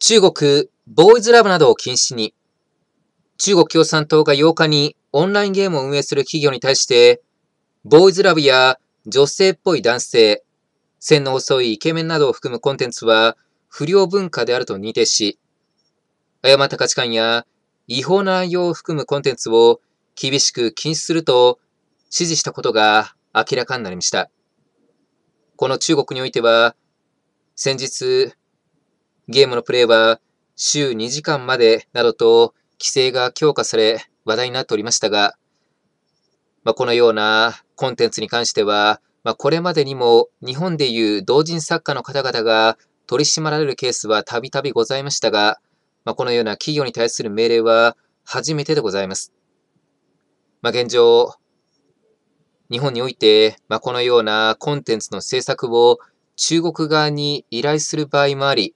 中国、ボーイズラブなどを禁止に、中国共産党が8日にオンラインゲームを運営する企業に対して、ボーイズラブや女性っぽい男性、線の細いイケメンなどを含むコンテンツは不良文化であると認定し、誤った価値観や違法な内容を含むコンテンツを厳しく禁止すると指示したことが明らかになりました。この中国においては、先日、ゲームのプレイは週2時間までなどと規制が強化され話題になっておりましたが、まあ、このようなコンテンツに関しては、まあ、これまでにも日本でいう同人作家の方々が取り締まられるケースはたびたびございましたが、まあ、このような企業に対する命令は初めてでございます。まあ、現状、日本において、まあ、このようなコンテンツの制作を中国側に依頼する場合もあり、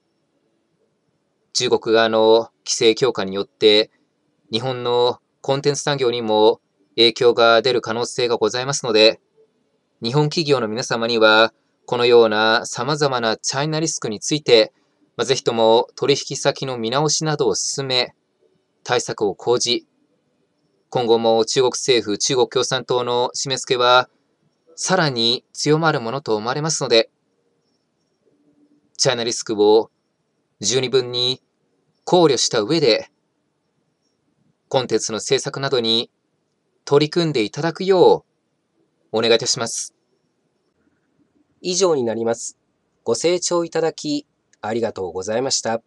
中国側の規制強化によって、日本のコンテンツ産業にも影響が出る可能性がございますので、日本企業の皆様には、このような様々なチャイナリスクについて、まあ、ぜひとも取引先の見直しなどを進め、対策を講じ、今後も中国政府、中国共産党の締め付けは、さらに強まるものと思われますので、チャイナリスクを十二分に考慮した上で、コンテンツの制作などに取り組んでいただくようお願いいたします。以上になります。ご清聴いただきありがとうございました。